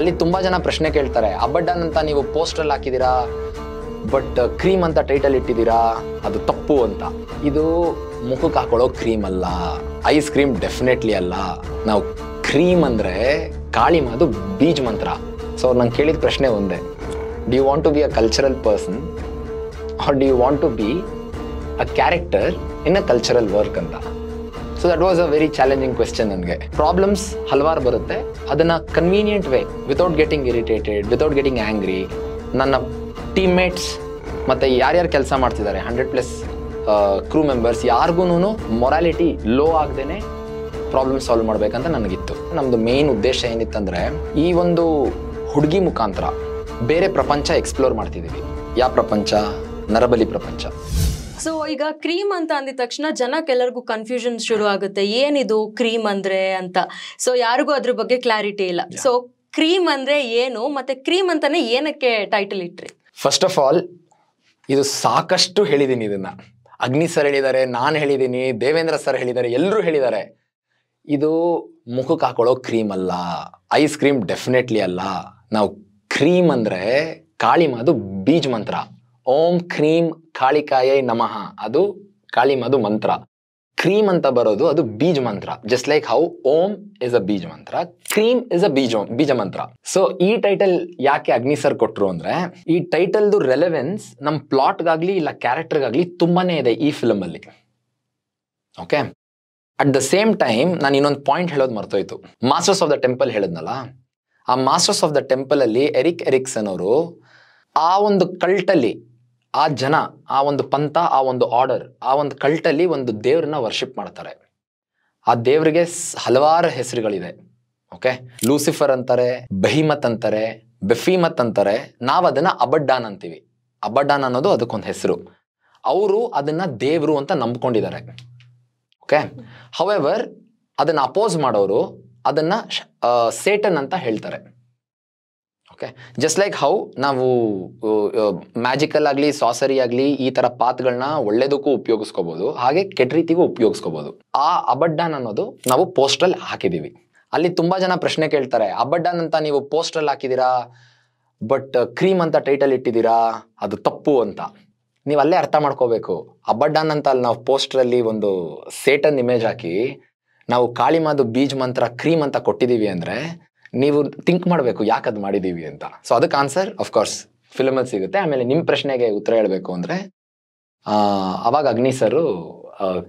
ಅಲ್ಲಿ ತುಂಬ ಜನ ಪ್ರಶ್ನೆ ಕೇಳ್ತಾರೆ ಅಬ್ಬಡ್ಡನ್ ಅಂತ ನೀವು ಪೋಸ್ಟಲ್ಲಿ ಹಾಕಿದ್ದೀರಾ ಬಟ್ ಕ್ರೀಮ್ ಅಂತ ಟೈಟಲ್ ಇಟ್ಟಿದ್ದೀರಾ ಅದು ತಪ್ಪು ಅಂತ ಇದು ಮುಖಕ್ಕೆ ಹಾಕೊಳ್ಳೋ ಕ್ರೀಮ್ ಅಲ್ಲ ಐಸ್ ಕ್ರೀಮ್ ಡೆಫಿನೆಟ್ಲಿ ಅಲ್ಲ ನಾವು ಕ್ರೀಮ್ ಅಂದರೆ ಕಾಳಿ ಮಾದು ಬೀಜ್ ಮಂತ್ರ ಸೊ ನಂಗೆ ಕೇಳಿದ ಪ್ರಶ್ನೆ ಒಂದೇ do you want to be a cultural person or do you want to be a character in a cultural work ಅಂತ so that was a very challenging question ನನಗೆ ಪ್ರಾಬ್ಲಮ್ಸ್ ಹಲವಾರು ಬರುತ್ತೆ ಅದನ್ನು convenient way without getting irritated without getting angry ನನ್ನ teammates ಮತ್ತು ಯಾರ್ಯಾರು ಕೆಲಸ ಮಾಡ್ತಿದ್ದಾರೆ ಹಂಡ್ರೆಡ್ ಪ್ಲಸ್ ಕ್ರೂ ಮೆಂಬರ್ಸ್ ಯಾರಿಗೂ ಮೊರಾಲಿಟಿ ಲೋ ಆಗದೇನೆ ಪ್ರಾಬ್ಲಮ್ ಸಾಲ್ವ್ ಮಾಡಬೇಕಂತ ನನಗಿತ್ತು ನಮ್ಮದು ಮೇನ್ ಉದ್ದೇಶ ಏನಿತ್ತಂದರೆ ಈ ಒಂದು ಹುಡುಗಿ ಮುಖಾಂತರ ಬೇರೆ ಪ್ರಪಂಚ ಎಕ್ಸ್ಪ್ಲೋರ್ ಮಾಡ್ತಿದ್ದೀವಿ ಯಾವ ಪ್ರಪಂಚ ನರಬಲಿ ಪ್ರಪಂಚ ಸೊ ಈಗ ಕ್ರೀಮ್ ಅಂತ ಅಂದಿದ ತಕ್ಷಣ ಜನಕ್ಕೆಲ್ಲರಿಗೂ ಕನ್ಫ್ಯೂಷನ್ ಶುರು ಆಗುತ್ತೆ ಏನಿದು ಕ್ರೀಮ್ ಅಂದ್ರೆ ಅಂತ ಸೊ ಯಾರಿಗೂ ಅದ್ರ ಬಗ್ಗೆ ಕ್ಲಾರಿಟಿ ಇಲ್ಲ ಸೊ ಕ್ರೀಮ್ ಅಂದ್ರೆ ಏನು ಮತ್ತೆ ಕ್ರೀಮ್ ಅಂತಾನೆ ಏನಕ್ಕೆ ಟೈಟಲ್ ಇಟ್ರಿ ಫಸ್ಟ್ ಆಫ್ ಆಲ್ ಇದು ಸಾಕಷ್ಟು ಹೇಳಿದೀನಿ ಇದನ್ನ ಅಗ್ನಿ ಸರ್ ಹೇಳಿದ್ದಾರೆ ನಾನು ಹೇಳಿದ್ದೀನಿ ದೇವೇಂದ್ರ ಸರ್ ಹೇಳಿದ್ದಾರೆ ಎಲ್ಲರೂ ಹೇಳಿದ್ದಾರೆ ಇದು ಮುಖಕ್ಕೆ ಹಾಕೊಳ್ಳೋ ಕ್ರೀಮ್ ಅಲ್ಲ ಐಸ್ ಕ್ರೀಮ್ ಡೆಫಿನೆಟ್ಲಿ ಅಲ್ಲ ನಾವು ಕ್ರೀಮ್ ಅಂದರೆ ಕಾಳಿಮ ಅದು ಬೀಜ್ ಮಂತ್ರ ಓಂ ಕ್ರೀಂ ಕಾಳಿಕಾಯೈ ನಮಃ ಅದು ಕಾಳಿಮ್ ಅದು ಮಂತ್ರ ಕ್ರೀಮ್ ಅಂತ ಬರೋದು ಅದು ಬೀಜ ಮಂತ್ರ just like how Om is a bija mantra cream is a ಬೀಜ ಬೀಜ ಮಂತ್ರ ಸೊ ಈ ಟೈಟಲ್ ಯಾಕೆ ಅಗ್ನಿ ಸರ್ ಕೊಟ್ರು ಅಂದ್ರೆ ಈ ಟೈಟಲ್ದು ರೆಲೆವೆನ್ಸ್ ನಮ್ಮ ಪ್ಲಾಟ್ಗಾಗ್ಲಿ ಇಲ್ಲ ಕ್ಯಾರೆಕ್ಟರ್ಗಾಗ್ಲಿ ತುಂಬಾನೇ ಇದೆ ಈ ಫಿಲಮ್ ಅಲ್ಲಿ okay at the same time ನಾನು ಇನ್ನೊಂದು ಪಾಯಿಂಟ್ ಹೇಳೋದು ಮರ್ತೋಯ್ತು ಮಾಸ್ಟರ್ಸ್ ಆಫ್ ದ ಟೆಂಪಲ್ ಹೇಳದ್ನಲ್ಲ ಆ ಮಾಸ್ಟರ್ಸ್ ಆಫ್ ದ ಟೆಂಪಲ್ ಅಲ್ಲಿ ಎರಿಕ್ ಎರಿಕ್ಸನ್ ಅವರು ಆ ಒಂದು ಕಲ್ಟಲ್ಲಿ ಆ ಜನ ಆ ಒಂದು ಪಂಥ ಆ ಒಂದು ಆರ್ಡರ್ ಆ ಒಂದು ಕಲ್ಟಲ್ಲಿ ಒಂದು ದೇವ್ರನ್ನ ವರ್ಷಿಪ್ ಮಾಡ್ತಾರೆ ಆ ದೇವರಿಗೆ ಹಲವಾರು ಹೆಸರುಗಳಿದೆ ಓಕೆ ಲೂಸಿಫರ್ ಅಂತಾರೆ ಬಹಿಮತ್ ಅಂತಾರೆ ಬೆಫೀಮತ್ ಅಂತಾರೆ ನಾವು ಅದನ್ನ ಅಬಡ್ಡಾನ್ ಅಂತೀವಿ ಅಬಡ್ಡಾನ್ ಅನ್ನೋದು ಅದಕ್ಕೊಂದು ಹೆಸರು ಅವರು ಅದನ್ನ ದೇವ್ರು ಅಂತ ನಂಬ್ಕೊಂಡಿದ್ದಾರೆ ಓಕೆ ಹವೆವರ್ ಅದನ್ನ ಅಪೋಸ್ ಮಾಡೋರು ಅದನ್ನ ಸೇಟನ್ ಅಂತ ಹೇಳ್ತಾರೆ ಓಕೆ ಜಸ್ಟ್ ಲೈಕ್ ಹೌ ನಾವು ಮ್ಯಾಜಿಕಲ್ ಆಗಲಿ ಸಾಸರಿ ಆಗಲಿ ಈ ಥರ ಪಾತ್ಗಳನ್ನ ಒಳ್ಳೇದಕ್ಕೂ ಉಪಯೋಗಿಸ್ಕೋಬೋದು ಹಾಗೆ ಕೆಟ್ಟ ರೀತಿಗೂ ಉಪಯೋಗಿಸ್ಕೋಬೋದು ಆ ಅಬಡ್ಡನ್ ಅನ್ನೋದು ನಾವು ಪೋಸ್ಟ್ರಲ್ಲಿ ಹಾಕಿದ್ದೀವಿ ಅಲ್ಲಿ ತುಂಬ ಜನ ಪ್ರಶ್ನೆ ಕೇಳ್ತಾರೆ ಅಬಡ್ಡನ್ ಅಂತ ನೀವು ಪೋಸ್ಟ್ರಲ್ಲಿ ಹಾಕಿದ್ದೀರಾ ಬಟ್ ಕ್ರೀಮ್ ಅಂತ ಟೈಟಲ್ ಇಟ್ಟಿದ್ದೀರಾ ಅದು ತಪ್ಪು ಅಂತ ನೀವು ಅಲ್ಲೇ ಅರ್ಥ ಮಾಡ್ಕೋಬೇಕು ಅಬಡ್ಡನ್ ಅಂತ ಅಲ್ಲಿ ನಾವು ಪೋಸ್ಟ್ರಲ್ಲಿ ಒಂದು ಸೇಟನ್ ಇಮೇಜ್ ಹಾಕಿ ನಾವು ಕಾಳಿಮಾದು ಬೀಜ್ ಮಂತ್ರ ಕ್ರೀಮ್ ಅಂತ ಕೊಟ್ಟಿದ್ದೀವಿ ಅಂದರೆ ನೀವು ಥಿಂಕ್ ಮಾಡಬೇಕು ಯಾಕೆ ಅದು ಮಾಡಿದ್ದೀವಿ ಅಂತ ಸೊ ಅದಕ್ಕೆ ಆನ್ಸರ್ ಅಫ್ಕೋರ್ಸ್ ಫಿಲಮಲ್ಲಿ ಸಿಗುತ್ತೆ ಆಮೇಲೆ ನಿಮ್ಮ ಪ್ರಶ್ನೆಗೆ ಉತ್ತರ ಹೇಳಬೇಕು ಅಂದರೆ ಅವಾಗ ಅಗ್ನಿ ಸರು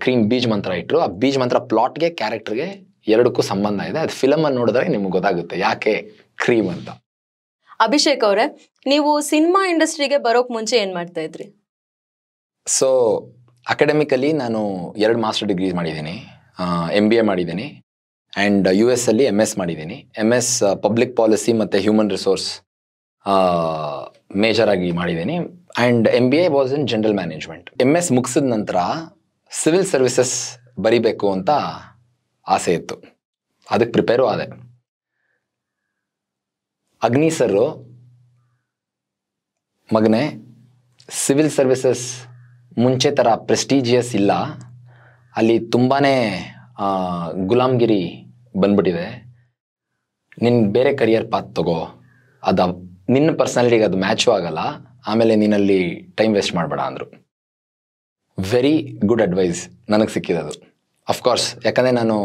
ಕ್ರೀಮ್ ಬೀಜ್ ಮಂತ್ರ ಇಟ್ಟರು ಆ ಬೀಜ್ ಮಂತ್ರ ಪ್ಲಾಟ್ಗೆ ಕ್ಯಾರೆಕ್ಟರ್ಗೆ ಎರಡಕ್ಕೂ ಸಂಬಂಧ ಇದೆ ಅದು ಫಿಲಮನ್ನು ನೋಡಿದ್ರೆ ನಿಮ್ಗೆ ಗೊತ್ತಾಗುತ್ತೆ ಯಾಕೆ ಕ್ರೀಮ್ ಅಂತ ಅಭಿಷೇಕ್ ಅವರೇ ನೀವು ಸಿನಿಮಾ ಇಂಡಸ್ಟ್ರಿಗೆ ಬರೋಕ್ ಮುಂಚೆ ಏನು ಮಾಡ್ತಾ ಇದ್ರಿ ಸೊ ಅಕಾಡೆಮಿಕಲಿ ನಾನು ಎರಡು ಮಾಸ್ಟರ್ ಡಿಗ್ರಿ ಮಾಡಿದ್ದೀನಿ ಎಂ ಬಿ ಎ ಮಾಡಿದ್ದೀನಿ ಆ್ಯಂಡ್ ಯು ಎಸ್ ಅಲ್ಲಿ ಎಮ್ ಎಸ್ ಮಾಡಿದ್ದೀನಿ ಎಮ್ ಎಸ್ ಪಬ್ಲಿಕ್ ಪಾಲಿಸಿ ಮತ್ತು ಹ್ಯೂಮನ್ ರಿಸೋರ್ಸ್ ಮೇಜರ್ ಆಗಿ ಮಾಡಿದ್ದೀನಿ and M B A was in general management M S ಮುಗಿಸಿದ ನಂತರ ಸಿವಿಲ್ ಸರ್ವಿಸಸ್ ಬರೀಬೇಕು ಅಂತ ಆಸೆ ಇತ್ತು ಅದಕ್ಕೆ ಪ್ರಿಪೇರು ಆದೆ ಅಗ್ನಿ ಸರ್ರು ಮಗನೇ ಸಿವಿಲ್ ಸರ್ವಿಸಸ್ ಮುಂಚೆ ಥರ ಪ್ರೆಸ್ಟೀಜಿಯಸ್ ಇಲ್ಲ ಅಲ್ಲಿ ತುಂಬಾ ಗುಲಾಮ್ಗಿರಿ ಬಂದ್ಬಿಟ್ಟಿದೆ ನಿನ್ನ ಬೇರೆ ಕರಿಯರ್ ಪಾತ್ ತಗೋ ಅದು ನಿನ್ನ ಪರ್ಸನಾಲಿಟಿಗೆ ಅದು ಮ್ಯಾಚು ಆಗಲ್ಲ ಆಮೇಲೆ ನಿನ್ನಲ್ಲಿ ಟೈಮ್ ವೇಸ್ಟ್ ಮಾಡಬೇಡ ಅಂದರು ವೆರಿ ಗುಡ್ ಅಡ್ವೈಸ್ ನನಗೆ ಸಿಕ್ಕಿದದು ಅಫ್ಕೋರ್ಸ್ ಯಾಕಂದರೆ ನಾನು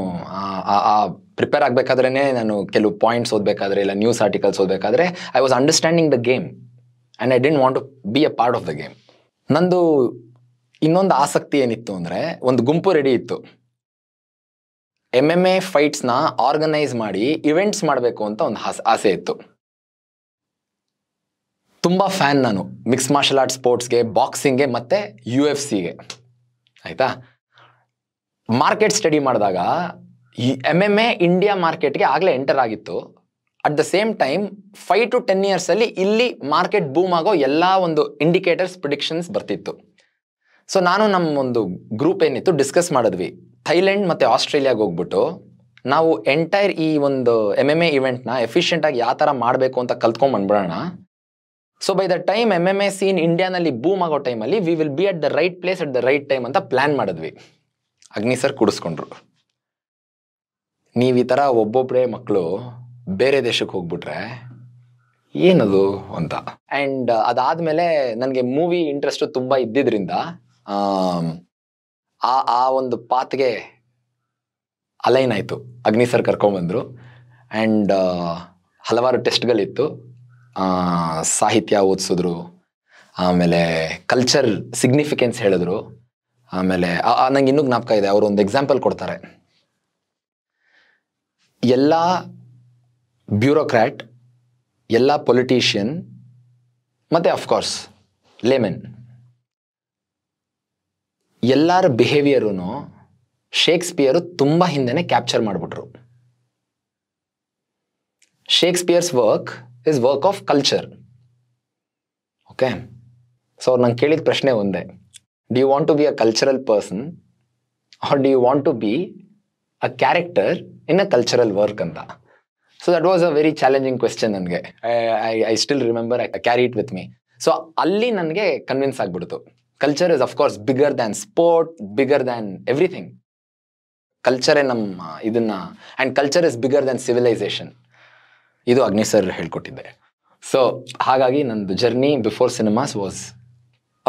ಆ ಪ್ರಿಪೇರ್ ಆಗಬೇಕಾದ್ರೇ ನಾನು ಕೆಲವು ಪಾಯಿಂಟ್ಸ್ ಓದಬೇಕಾದ್ರೆ ಇಲ್ಲ ನ್ಯೂಸ್ ಆರ್ಟಿಕಲ್ಸ್ ಓದಬೇಕಾದ್ರೆ I was understanding the game and I didn't want to be a part of the game ನಂದು ಇನ್ನೊಂದು ಆಸಕ್ತಿ ಏನಿತ್ತು ಅಂದರೆ ಒಂದು ಗುಂಪು ರೆಡಿ ಇತ್ತು ಎಮ್ ಎಮ್ ಎ ಫೈಟ್ಸ್ನ ಆರ್ಗನೈಸ್ ಮಾಡಿ ಇವೆಂಟ್ಸ್ ಮಾಡಬೇಕು ಅಂತ ಒಂದು ಆಸೆ ಇತ್ತು ತುಂಬ ಫ್ಯಾನ್ ನಾನು ಮಿಕ್ಸ್ ಮಾರ್ಷಲ್ ಆರ್ಟ್ ಸ್ಪೋರ್ಟ್ಸ್ಗೆ ಬಾಕ್ಸಿಂಗ್ಗೆ ಮತ್ತು ಯು ಎಫ್ ಸಿಗೆ ಆಯಿತಾ ಮಾರ್ಕೆಟ್ ಸ್ಟಡಿ ಮಾಡಿದಾಗ ಎಮ್ ಎಮ್ ಎ ಇಂಡಿಯಾ ಮಾರ್ಕೆಟ್ಗೆ ಆಗಲೇ ಎಂಟರ್ ಆಗಿತ್ತು at the same time five to ten ಇಯರ್ಸಲ್ಲಿ ಇಲ್ಲಿ ಮಾರ್ಕೆಟ್ ಬೂಮ್ ಆಗೋ ಎಲ್ಲ ಒಂದು ಇಂಡಿಕೇಟರ್ಸ್ ಪ್ರಿಡಿಕ್ಷನ್ಸ್ ಬರ್ತಿತ್ತು ಸೊ ನಾನು ನಮ್ಮ ಒಂದು ಗ್ರೂಪ್ ಏನಿತ್ತು ಡಿಸ್ಕಸ್ ಮಾಡಿದ್ವಿ ಥೈಲ್ಯಾಂಡ್ ಮತ್ತು ಆಸ್ಟ್ರೇಲಿಯಾಗೆ ಹೋಗ್ಬಿಟ್ಟು ನಾವು ಎಂಟೈರ್ ಈ ಒಂದು ಎಮ್ ಎಮ್ ಎ ಇವೆಂಟ್ನ ಎಫಿಷಿಯೆಂಟಾಗಿ ಯಾವ ಥರ ಮಾಡಬೇಕು ಅಂತ ಕಲ್ತ್ಕೊಂಡ್ಬಂದ್ಬಿಡೋಣ so by the time M M A scene ಇಂಡಿಯಾನಲ್ಲಿ ಬೂಮ್ ಆಗೋ ಟೈಮಲ್ಲಿ we will be at the right place at the right time ಅಂತ ಪ್ಲ್ಯಾನ್ ಮಾಡಿದ್ವಿ ಅಗ್ನಿ ಸರ್ ಕುಡಿಸ್ಕೊಂಡ್ರು ನೀವು ಈ ಥರ ಒಬ್ಬೊಬ್ಬರೇ ಮಕ್ಕಳು ಬೇರೆ ದೇಶಕ್ಕೆ ಹೋಗ್ಬಿಟ್ರೆ ಏನದು ಅಂತ ಆ್ಯಂಡ್ ಅದಾದಮೇಲೆ ನನಗೆ ಮೂವಿ ಇಂಟ್ರೆಸ್ಟು ತುಂಬ ಇದ್ದಿದ್ದರಿಂದ ಆ ಆ ಒಂದು ಪಾತ್ಗೆ ಅಲೈನ್ ಆಯಿತು ಅಗ್ನಿ ಸರ್ ಕರ್ಕೊಂಡ್ಬಂದರು ಆ್ಯಂಡ್ ಹಲವಾರು ಟೆಸ್ಟ್ಗಳಿತ್ತು ಸಾಹಿತ್ಯ ಓದಿಸಿದ್ರು ಆಮೇಲೆ ಕಲ್ಚರ್ ಸಿಗ್ನಿಫಿಕೆನ್ಸ್ ಹೇಳಿದ್ರು ಆಮೇಲೆ ನಂಗೆ ಇನ್ನೂ ಜ್ಞಾಪಕ ಇದೆ ಅವರು ಒಂದು ಎಕ್ಸಾಂಪಲ್ ಕೊಡ್ತಾರೆ ಎಲ್ಲ ಬ್ಯೂರೋಕ್ರ್ಯಾಟ್ ಎಲ್ಲ ಪೊಲಿಟೀಷಿಯನ್ ಮತ್ತು ಅಫ್ಕೋರ್ಸ್ ಲೇಮೆನ್ ಎಲ್ಲರ ಬಿಹೇವಿಯರೂ ಶೇಕ್ಸ್ಪಿಯರು ತುಂಬ ಹಿಂದೆನೆ ಕ್ಯಾಪ್ಚರ್ ಮಾಡಿಬಿಟ್ರು Shakespeare's work is work of culture okay so ನಂಗೆ ಕೇಳಿದ ಪ್ರಶ್ನೆ ಒಂದೇ do you want to be a cultural person or do you want to be a character in a cultural work ಅಂತ so that was a very challenging question ನನಗೆ I I still remember I carry it with me so ಅಲ್ಲಿ ನನಗೆ convince ಆಗ್ಬಿಡ್ತು culture is of course bigger than sport bigger than everything ಕಲ್ಚರೇ ನಮ್ಮ ಇದನ್ನ and culture is bigger than civilisation ಇದು Agni sir ಹೇಳ್ಕೊಟ್ಟಿದ್ದಾರೆ so ಹಾಗಾಗಿ ನಂದು journey before cinemas was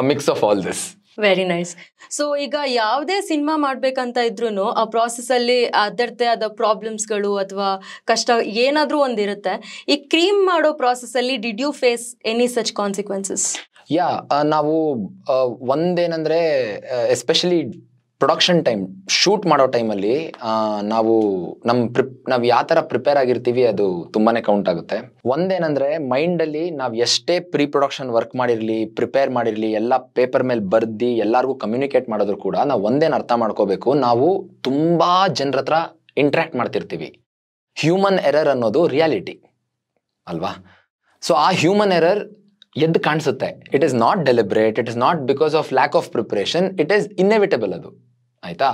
a mix of all this very nice so ಈಗ ಯಾವುದೇ ಸಿನಿಮಾ ಮಾಡಬೇಕಂತ ಇದ್ರೂ ಆ ಪ್ರಾಸೆಸ್ ಅಲ್ಲಿ ಅದರದ್ದೇ ಆದ ಪ್ರಾಬ್ಲಮ್ಸ್ಗಳು ಅಥವಾ ಕಷ್ಟ ಏನಾದರೂ ಒಂದಿರುತ್ತೆ ಈ ಕ್ರೀಮ್ ಮಾಡೋ ಪ್ರಾಸೆಸ್ ಅಲ್ಲಿ did you face any such consequences yeah ನಾವು ಒಂದೇನಂದ್ರೆ ಎಸ್ಪೆಷಲಿ ಪ್ರೊಡಕ್ಷನ್ ಟೈಮ್ ಶೂಟ್ ಮಾಡೋ ಟೈಮಲ್ಲಿ ನಾವು ನಮ್ಮ ಪ್ರಿಪ್ ನಾವು ಯಾವ ಥರ ಪ್ರಿಪೇರ್ ಆಗಿರ್ತೀವಿ ಅದು ತುಂಬಾ ಕೌಂಟ್ ಆಗುತ್ತೆ ಒಂದೇನಂದರೆ ಮೈಂಡಲ್ಲಿ ನಾವು ಎಷ್ಟೇ ಪ್ರೀ ಪ್ರೊಡಕ್ಷನ್ ವರ್ಕ್ ಮಾಡಿರಲಿ ಪ್ರಿಪೇರ್ ಮಾಡಿರಲಿ ಎಲ್ಲ ಪೇಪರ್ ಮೇಲೆ ಬರ್ದು ಎಲ್ಲರಿಗೂ ಕಮ್ಯುನಿಕೇಟ್ ಮಾಡಿದ್ರು ಕೂಡ ನಾವು ಒಂದೇನು ಅರ್ಥ ಮಾಡ್ಕೋಬೇಕು ನಾವು ತುಂಬ ಜನರ ಹತ್ರ ಇಂಟ್ರ್ಯಾಕ್ಟ್ ಮಾಡ್ತಿರ್ತೀವಿ ಹ್ಯೂಮನ್ ಎರರ್ ಅನ್ನೋದು ರಿಯಾಲಿಟಿ ಅಲ್ವಾ ಸೊ ಆ ಹ್ಯೂಮನ್ ಎರರ್ ಎದ್ದು ಕಾಣಿಸುತ್ತೆ it is not deliberate it is not because of lack of preparation it is inevitable ಅದು ಆಯಿತಾ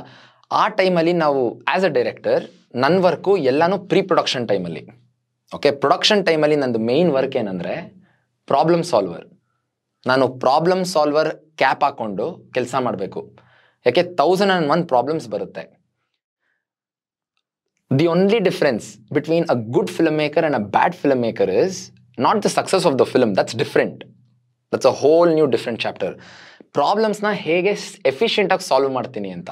ಆ ಟೈಮಲ್ಲಿ ನಾವು ಆ್ಯಸ್ ಅ ಡೈರೆಕ್ಟರ್ ನನ್ನ ವರ್ಕು ಎಲ್ಲಾನು ಪ್ರೀ ಪ್ರೊಡಕ್ಷನ್ ಟೈಮಲ್ಲಿ ಓಕೆ ಪ್ರೊಡಕ್ಷನ್ ಟೈಮಲ್ಲಿ ನಂದು ಮೇನ್ ವರ್ಕ್ ಏನಂದರೆ ಪ್ರಾಬ್ಲಮ್ ಸಾಲ್ವರ್ ನಾನು ಪ್ರಾಬ್ಲಮ್ ಸಾಲ್ವರ್ ಕ್ಯಾಪ್ ಹಾಕ್ಕೊಂಡು ಕೆಲಸ ಮಾಡಬೇಕು ಯಾಕೆ ತೌಸಂಡ್ ಆ್ಯಂಡ್ ಒನ್ ಪ್ರಾಬ್ಲಮ್ಸ್ ಬರುತ್ತೆ the only difference between a good film maker and a bad film maker is not the success of the film that's different that's a whole new different chapter ಪ್ರಾಬ್ಲಮ್ಸ್ನ ಹೇಗೆ ಎಫಿಷಿಯಂಟಾಗಿ solve ಮಾಡ್ತೀನಿ ಅಂತ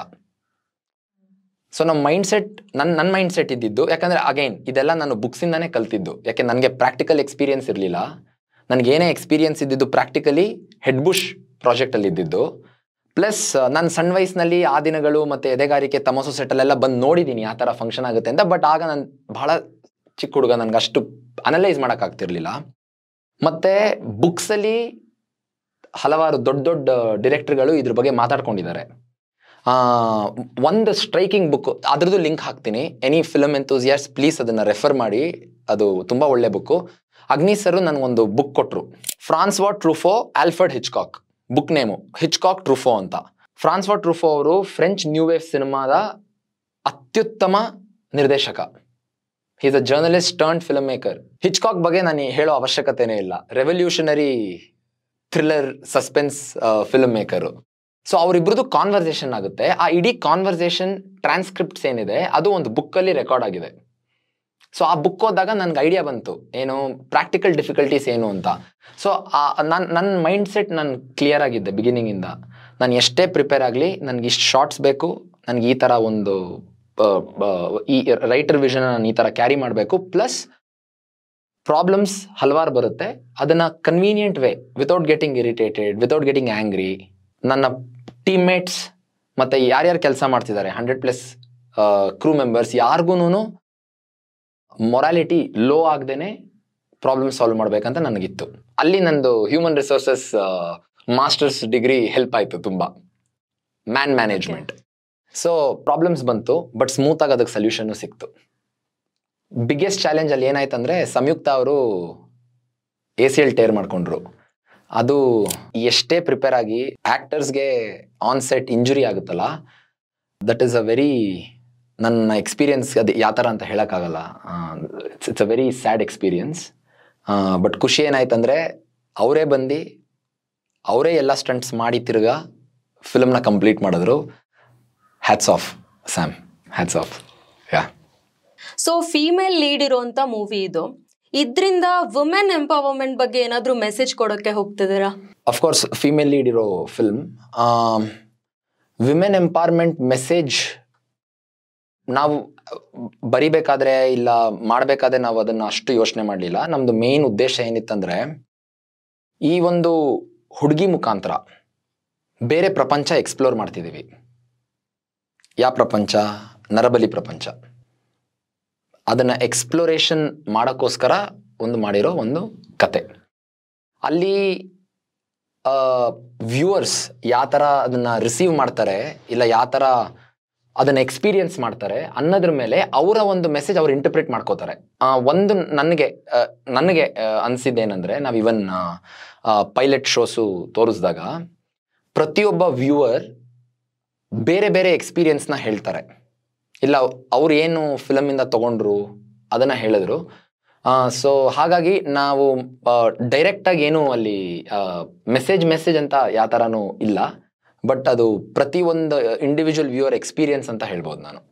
so ನಮ್ಮ mindset ನನ್ನ ನನ್ನ mindset ಇದ್ದಿದ್ದು ಯಾಕಂದರೆ ಅಗೈನ್ ಇದೆಲ್ಲ ನಾನು ಬುಕ್ಸಿಂದನೇ ಕಲ್ತಿದ್ದು ಯಾಕೆ ನನಗೆ ಪ್ರಾಕ್ಟಿಕಲ್ ಎಕ್ಸ್ಪೀರಿಯೆನ್ಸ್ ಇರಲಿಲ್ಲ ನನಗೇನೇ ಎಕ್ಸ್ಪೀರಿಯೆನ್ಸ್ ಇದ್ದಿದ್ದು ಪ್ರಾಕ್ಟಿಕಲಿ ಹೆಡ್ ಬುಷ್ ಪ್ರಾಜೆಕ್ಟಲ್ಲಿ ಇದ್ದಿದ್ದು ಪ್ಲಸ್ ನಾನು ಸಣ್ಣ ವಯಸ್ಸಿನಲ್ಲಿ ಆ ದಿನಗಳು ಮತ್ತು ಎದೆಗಾರಿಕೆ ತಮಸು ಸೆಟ್ಟಲೆಲ್ಲ ಬಂದು ನೋಡಿದ್ದೀನಿ ಆ ಥರ ಫಂಕ್ಷನ್ ಆಗುತ್ತೆ ಅಂತ ಬಟ್ ಆಗ ನಾನು ಭಾಳ ಚಿಕ್ಕ ಹುಡುಗ ನನಗೆ ಅಷ್ಟು ಅನಲೈಸ್ ಮಾಡೋಕ್ಕಾಗ್ತಿರ್ಲಿಲ್ಲ ಮತ್ತು ಬುಕ್ಸಲ್ಲಿ ಹಲವಾರು ದೊಡ್ಡ ದೊಡ್ಡ ಡಿರೆಕ್ಟರ್ಗಳು ಇದ್ರ ಬಗ್ಗೆ ಮಾತಾಡ್ಕೊಂಡಿದ್ದಾರೆ ಒಂದು ಸ್ಟ್ರೈಕಿಂಗ್ ಬುಕ್ ಅದ್ರದ್ದು ಲಿಂಕ್ ಹಾಕ್ತೀನಿ ಎನಿ ಫಿಲಮ್ ಎಂತೂಸಿಯರ್ಸ್ ಪ್ಲೀಸ್ ಅದನ್ನು ರೆಫರ್ ಮಾಡಿ ಅದು ತುಂಬ ಒಳ್ಳೆ ಬುಕ್ಕು ಅಗ್ನಿ ನನಗೆ ನನಗೊಂದು ಬುಕ್ ಕೊಟ್ಟರು Francois Truffaut Alfred Hitchcock book name Hitchcock Truffaut ಅಂತ ಫ್ರಾನ್ಸ್ವಾ ಟ್ರೂಫೋ ಅವರು ಫ್ರೆಂಚ್ ನ್ಯೂ ವೇವ್ ಸಿನಿಮಾದ ಅತ್ಯುತ್ತಮ ನಿರ್ದೇಶಕ is a journalist turn film maker Hitchcock ಬಗ್ಗೆ ನಾನು ಹೇಳೋ ಅವಶ್ಯಕತೆನೇ ಇಲ್ಲ revolutionary thriller suspense film maker so ಅವರಿಬ್ರದ್ದು ಕಾನ್ವರ್ಸೇಷನ್ ಆಗುತ್ತೆ ಆ ಇಡೀ ಕಾನ್ವರ್ಸೇಷನ್ ಟ್ರಾನ್ಸ್ಕ್ರಿಪ್ಟ್ಸ್ ಏನಿದೆ ಅದು ಒಂದು ಬುಕ್ಕಲ್ಲಿ ರೆಕಾರ್ಡ್ ಆಗಿದೆ ಸೊ ಆ ಬುಕ್ ಹೋದಾಗ ನನ್ಗೆ ಐಡಿಯಾ ಬಂತು ಏನು ಪ್ರಾಕ್ಟಿಕಲ್ ಡಿಫಿಕಲ್ಟೀಸ್ ಏನು ಅಂತ ಸೊ ನನ್ನ ನನ್ನ ಮೈಂಡ್ ಸೆಟ್ ನಾನು ಕ್ಲಿಯರ್ ಆಗಿದ್ದೆ ಬಿಗಿನಿಂಗಿಂದ ನಾನು ಎಷ್ಟೇ ಪ್ರಿಪೇರ್ ಆಗಲಿ ನನಗೆ ಇಷ್ಟು ಶಾರ್ಟ್ಸ್ ಬೇಕು ನನಗೆ ಈ ಥರ ಒಂದು ಈ ರೈಟರ್ ವಿಷನ್ ಈ ತರ ಕ್ಯಾರಿ ಮಾಡಬೇಕು ಪ್ಲಸ್ ಪ್ರಾಬ್ಲಮ್ಸ್ ಹಲವಾರು ಬರುತ್ತೆ ಅದನ್ನ convenient way without getting irritated without getting angry ನನ್ನ ಟೀಮ್ಮೇಟ್ಸ್ ಮತ್ತು ಯಾರ್ಯಾರು ಕೆಲಸ ಮಾಡ್ತಿದ್ದಾರೆ ಹಂಡ್ರೆಡ್ ಪ್ಲಸ್ ಕ್ರೂ ಮೆಂಬರ್ಸ್ ಯಾರಿಗೂ ಮೊರಾಲಿಟಿ ಲೋ ಆಗದೇನೆ ಪ್ರಾಬ್ಲಮ್ ಸಾಲ್ವ್ ಮಾಡಬೇಕಂತ ನನಗಿತ್ತು ಅಲ್ಲಿ ನಂದು human resources masters degree help ಆಯಿತು ತುಂಬ ಮ್ಯಾನ್ ಮ್ಯಾನೇಜ್ಮೆಂಟ್ ಸೊ ಪ್ರಾಬ್ಲಮ್ಸ್ ಬಂತು ಬಟ್ ಸ್ಮೂತಾಗಿ ಅದಕ್ಕೆ ಸೊಲ್ಯೂಷನ್ ಸಿಕ್ತು ಬಿಗ್ಗೆಸ್ಟ್ ಚಾಲೆಂಜ್ ಅಲ್ಲಿ ಏನಾಯ್ತು ಅಂದರೆ ಸಂಯುಕ್ತ ಅವರು ಎ ಸಿ ಎಲ್ ಟೇರ್ ಮಾಡಿಕೊಂಡ್ರು ಅದು ಎಷ್ಟೇ ಪ್ರಿಪೇರ್ ಆಗಿ ಆ್ಯಕ್ಟರ್ಸ್ಗೆ ಆನ್ ಸೆಟ್ ಇಂಜುರಿ ಆಗುತ್ತಲ್ಲ ದಟ್ ಈಸ್ ಅ ವೆರಿ ನನ್ನ ಎಕ್ಸ್ಪೀರಿಯನ್ಸ್ ಅದು ಯಾವ ಥರ ಅಂತ ಹೇಳೋಕ್ಕಾಗಲ್ಲ it's it's a very sad experience but ಖುಷಿ ಏನಾಯ್ತಂದರೆ ಅವರೇ ಬಂದು ಅವರೇ ಎಲ್ಲ ಸ್ಟಂಟ್ಸ್ ಮಾಡಿ ತಿರುಗ ಫಿಲಮ್ನ ಕಂಪ್ಲೀಟ್ ಮಾಡಿದ್ರು hats off Sam hats off yeah so female lead ಇರುವಂತ ಮೂವಿ ಇದು ಇದರಿಂದ ವುಮೆನ್ ಎಂಪವರ್ಮೆಂಟ್ ಬಗ್ಗೆ ಏನಾದರೂ ಮೆಸೇಜ್ ಕೊಡೋಕ್ಕೆ ಹೋಗ್ತಿದ್ದೀರಾ ಅಫ್ಕೋರ್ಸ್ ಫೀಮೇಲ್ ಲೀಡ್ ಇರೋ ಫಿಲ್ಮ್ ವಿಮೆನ್ ಎಂಪವರ್ಮೆಂಟ್ ಮೆಸೇಜ್ ನಾವು ಬರಿಬೇಕಾದ್ರೆ ಇಲ್ಲ ಮಾಡಬೇಕಾದ್ರೆ ನಾವು ಅದನ್ನು ಅಷ್ಟು ಯೋಚನೆ ಮಾಡಲಿಲ್ಲ ನಮ್ಮದು ಮೇನ್ ಉದ್ದೇಶ ಏನಿತ್ತಂದರೆ ಈ ಒಂದು ಹುಡುಗಿ ಮುಖಾಂತರ ಬೇರೆ ಪ್ರಪಂಚ ಎಕ್ಸ್ಪ್ಲೋರ್ ಮಾಡ್ತಿದ್ದೀವಿ ಯಾ ಪ್ರಪಂಚ ನರಬಲಿ ಪ್ರಪಂಚ ಅದನ್ನು ಎಕ್ಸ್ಪ್ಲೋರೇಷನ್ ಮಾಡೋಕ್ಕೋಸ್ಕರ ಒಂದು ಮಾಡಿರೋ ಒಂದು ಕತೆ ಅಲ್ಲಿ ವ್ಯೂವರ್ಸ್ ಯಾವ ಥರ ಅದನ್ನು ರಿಸೀವ್ ಮಾಡ್ತಾರೆ ಇಲ್ಲ ಯಾವ ಥರ ಅದನ್ನು ಎಕ್ಸ್ಪೀರಿಯನ್ಸ್ ಮಾಡ್ತಾರೆ ಅನ್ನೋದ್ರ ಮೇಲೆ ಅವರ ಒಂದು ಮೆಸೇಜ್ ಅವ್ರು ಇಂಟರ್ಪ್ರಿಟ್ ಮಾಡ್ಕೋತಾರೆ ಒಂದು ನನಗೆ ನನಗೆ ಅನಿಸಿದ್ದೇನೆಂದರೆ ನಾವು ಇವನ್ ಪೈಲಟ್ ಶೋಸು ತೋರಿಸಿದಾಗ ಪ್ರತಿಯೊಬ್ಬ ವ್ಯೂವರ್ ಬೇರೆ ಬೇರೆ ಎಕ್ಸ್ಪೀರಿಯನ್ಸ್ನ ಹೇಳ್ತಾರೆ ಇಲ್ಲ ಅವ್ರು ಏನು ಫಿಲಮಿಂದ ತೊಗೊಂಡ್ರು ಅದನ್ನು ಹೇಳಿದ್ರು ಸೊ ಹಾಗಾಗಿ ನಾವು ಡೈರೆಕ್ಟಾಗಿ ಏನು ಅಲ್ಲಿ ಮೆಸೇಜ್ ಮೆಸೇಜ್ ಅಂತ ಯಾವ ಥರನೂ ಇಲ್ಲ ಬಟ್ ಅದು ಪ್ರತಿಯೊಂದು ಇಂಡಿವಿಜುವಲ್ ವ್ಯೂವರ್ ಎಕ್ಸ್ಪೀರಿಯೆನ್ಸ್ ಅಂತ ಹೇಳ್ಬೋದು ನಾನು